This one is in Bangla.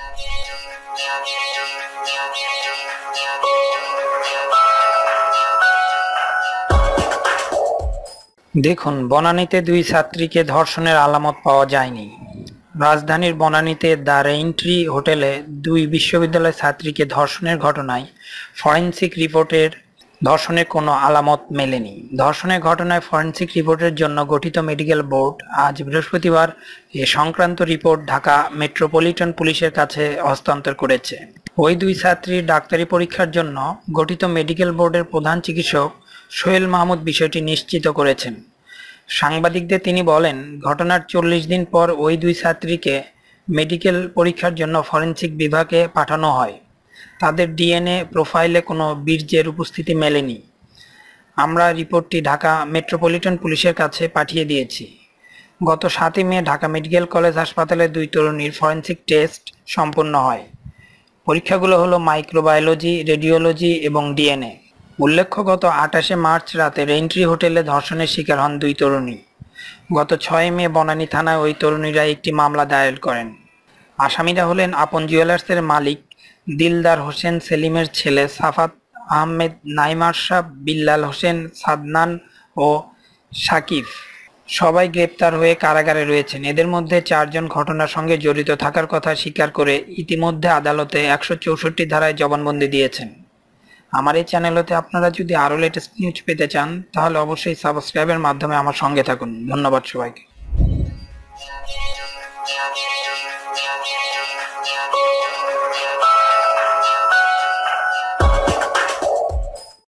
দেখুন বনানীতে দুই ছাত্রীকে ধর্ষণের আলামত পাওয়া যায়নি রাজধানীর বনানীতে দ্য রেইন্ট্রি হোটেলে দুই বিশ্ববিদ্যালয় ছাত্রীকে ধর্ষণের ঘটনায় ফরেন্সিক রিপোর্টের ধর্ষণের কোনো আলামত মেলেনি ধর্ষণের ঘটনায় ফরেন্সিক রিপোর্টের জন্য গঠিত মেডিকেল বোর্ড আজ বৃহস্পতিবার এ সংক্রান্ত রিপোর্ট ঢাকা মেট্রোপলিটন পুলিশের কাছে হস্তান্তর করেছে ওই দুই ছাত্রীর ডাক্তারি পরীক্ষার জন্য গঠিত মেডিকেল বোর্ডের প্রধান চিকিৎসক সোহেল মাহমুদ বিষয়টি নিশ্চিত করেছেন সাংবাদিকদের তিনি বলেন ঘটনার চল্লিশ দিন পর ওই দুই ছাত্রীকে মেডিকেল পরীক্ষার জন্য ফরেন্সিক বিভাগে পাঠানো হয় তাদের ডিএনএ প্রোফাইলে কোনো বীর্যের উপস্থিতি মেলেনি আমরা রিপোর্টটি ঢাকা মেট্রোপলিটন পুলিশের কাছে পাঠিয়ে দিয়েছি গত সাতই মে ঢাকা মেডিকেল কলেজ হাসপাতালে দুই তরুণীর ফরেন্সিক টেস্ট সম্পন্ন হয় পরীক্ষাগুলো হলো মাইক্রোবায়োলজি রেডিওলজি এবং ডিএনএ উল্লেখ্য গত আটাশে মার্চ রাতে রেন্ট্রি হোটেলে ধর্ষণের শিকার হন দুই তরুণী গত ছয় মে বনানী থানায় ওই তরুণীরা একটি মামলা দায়ের করেন আসামিরা হলেন আপন জুয়েলার্সের মালিক দিলদার হোসেন সেলিমের ছেলে সাফাত আহমেদ নাইমার সাহ বিল্লাল হোসেন সাদনান ও সাকিব সবাই গ্রেপ্তার হয়ে কারাগারে রয়েছেন এদের মধ্যে চারজন ঘটনার সঙ্গে জড়িত থাকার কথা স্বীকার করে ইতিমধ্যে আদালতে একশো চৌষট্টি ধারায় জবানবন্দি দিয়েছেন আমার এই চ্যানেলতে আপনারা যদি আরও লেটেস্ট নিউজ পেতে চান তাহলে অবশ্যই সাবস্ক্রাইবের মাধ্যমে আমার সঙ্গে থাকুন ধন্যবাদ সবাইকে